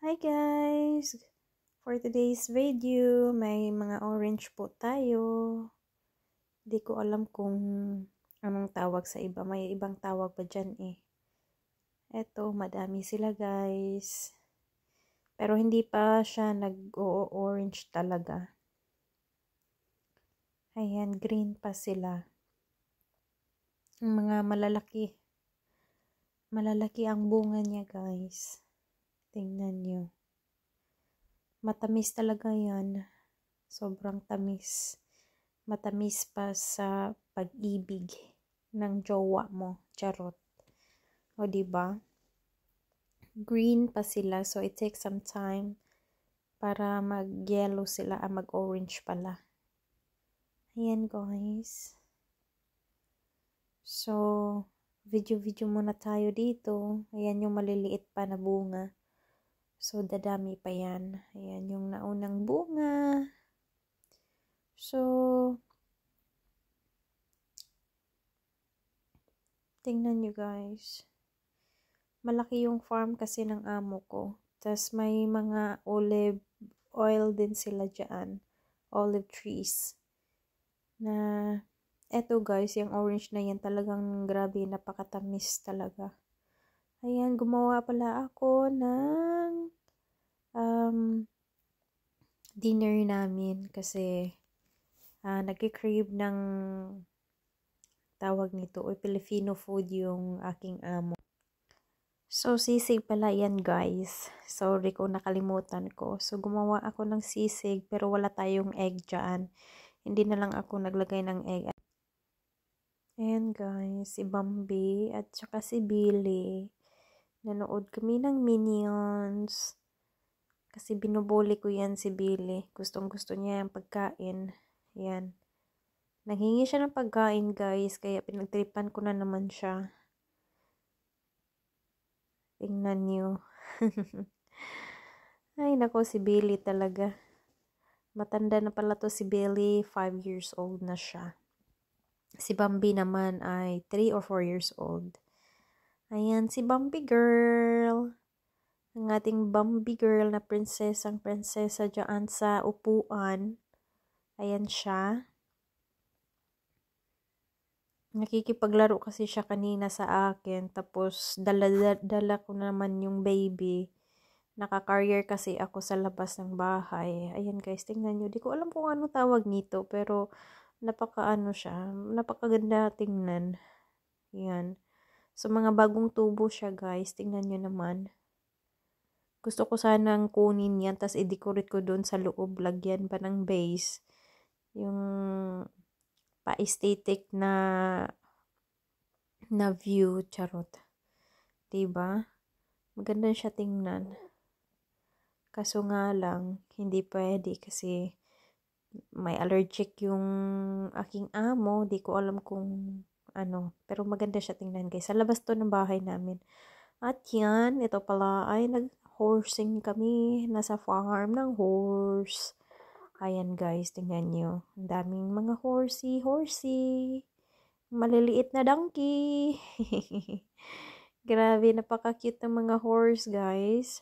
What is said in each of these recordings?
Hi guys! For today's video, may mga orange po tayo. Hindi ko alam kung anong tawag sa iba. May ibang tawag pa dyan eh. Eto, madami sila guys. Pero hindi pa siya nag-orange talaga. Ayan, green pa sila. Ang mga malalaki. Malalaki ang bunga niya guys. Tingnan nyo. Matamis talaga yan. Sobrang tamis. Matamis pa sa pag-ibig ng jowa mo. Charot. O, ba diba? Green pa sila. So, it takes some time para mag-yellow sila. Ah, mag-orange pala. Ayan, guys. So, video-video muna tayo dito. Ayan yung maliliit pa na bunga. So, dadami pa yan. Ayan, yung naunang bunga. So, tingnan nyo guys. Malaki yung farm kasi ng amo ko. Tapos may mga olive oil din sila dyan. Olive trees. Na, eto guys, yung orange na yan talagang grabe, napakatamis talaga. Ayan, gumawa pala ako ng um, dinner namin kasi uh, ah, nagkikrave ng tawag nito o Filipino food yung aking amo. So, sisig pala yan guys. Sorry kung nakalimutan ko. So, gumawa ako ng sisig pero wala tayong egg dyan. Hindi na lang ako naglagay ng egg. And guys, si Bambi at saka si Billy nanood kami ng Minions. Kasi binubuli ko yan si Billy. Gustong gusto niya yung pagkain. Yan. Nanghingi siya ng pagkain guys. Kaya pinagtripan ko na naman siya. Tingnan niyo. Ay nako si Billy talaga. Matanda na pala to si Billy. 5 years old na siya. Si Bambi naman ay 3 or 4 years old. Ayan, si Bambi Girl. Ang ating Bambi Girl na prinsesang prinsesa dyan sa upuan. Ayan siya. Nakikipaglaro kasi siya kanina sa akin. Tapos, dala, dala, dala ko naman yung baby. Nakakarrier kasi ako sa labas ng bahay. Ayan guys, tingnan nyo. Di ko alam kung ano tawag nito. Pero, napaka ano siya. Napakaganda tingnan. Ayan. So, mga bagong tubo siya, guys. Tingnan nyo naman. Gusto ko sanang kunin yan, tas i-decorate ko doon sa loob. Lagyan pa ng base. Yung pa-aesthetic na na view, charot. Diba? Maganda siya tingnan. Kaso nga lang, hindi pwede kasi may allergic yung aking amo. Di ko alam kung ano, pero maganda siya tingnan guys. Sa labas to ng bahay namin. At yan, ito pala ay nag-horsing kami. Nasa farm ng horse. Ayan guys, tingnan nyo. Ang daming mga horsey, horsey. Maliliit na donkey. Grabe, napaka-cute ng mga horse guys.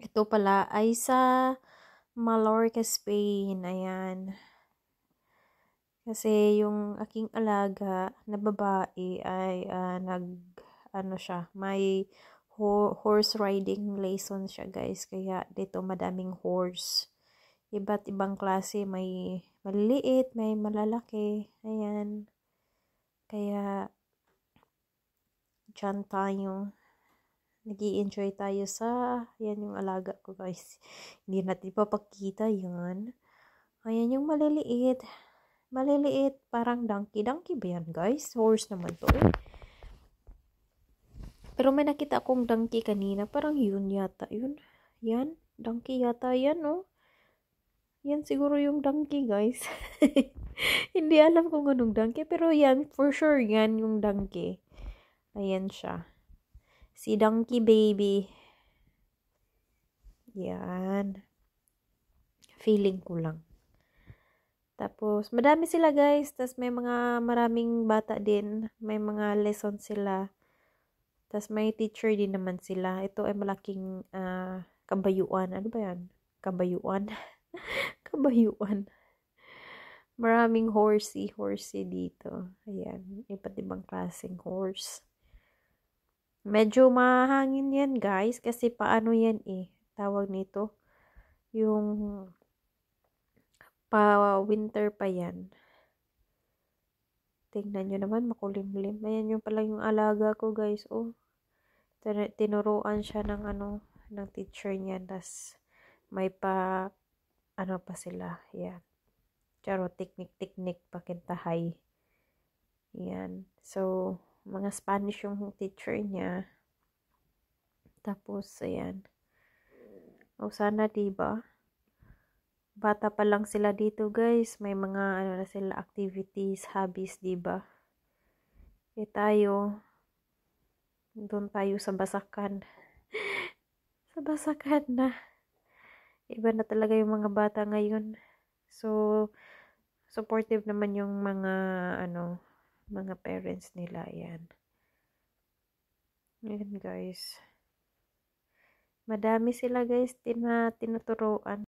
Ito pala ay sa Mallorca, Spain. Ayan. Kasi yung aking alaga na babae ay uh, nag ano siya, may ho- horse riding license siya guys. Kaya dito madaming horse. Iba't ibang klase, may maliliit, may malalaki. Ayan. Kaya dyan tayo. nag enjoy tayo sa, yan yung alaga ko guys. Hindi natin papakita yan. Ayan yung maliliit. Maliliit, parang donkey. Donkey ba yan, guys? Horse naman to eh. Pero may nakita akong donkey kanina. Parang yun yata. Yun. Yan. Donkey yata yan, no? Oh. Yan siguro yung donkey, guys. Hindi alam kung anong donkey. Pero yan, for sure, yan yung donkey. Ayan siya. Si donkey baby. Yan. Feeling ko lang. Tapos, madami sila guys. Tapos, may mga maraming bata din. May mga lesson sila. Tapos, may teacher din naman sila. Ito ay malaking uh, kabayuan. Ano ba yan? Kabayuan. kabayuan. Maraming horsey, horsey dito. Ayan. Iba't ibang klaseng horse. Medyo mahangin yan guys. Kasi paano yan eh. Tawag nito. Yung pa winter pa yan. Tingnan nyo naman, makulimlim. Ayan yung pala yung alaga ko, guys. Oh, tinuruan siya ng ano, ng teacher niya. Tapos, may pa, ano pa sila. Yan. Charo, tiknik-tiknik, pakintahay. Yan. So, mga Spanish yung teacher niya. Tapos, ayan. O, oh, sana, diba? bata pa lang sila dito guys may mga ano na sila activities hobbies di ba E tayo doon tayo sa basakan sa basakan na iba na talaga yung mga bata ngayon so supportive naman yung mga ano mga parents nila yan Ngayon, guys madami sila guys tina tinuturuan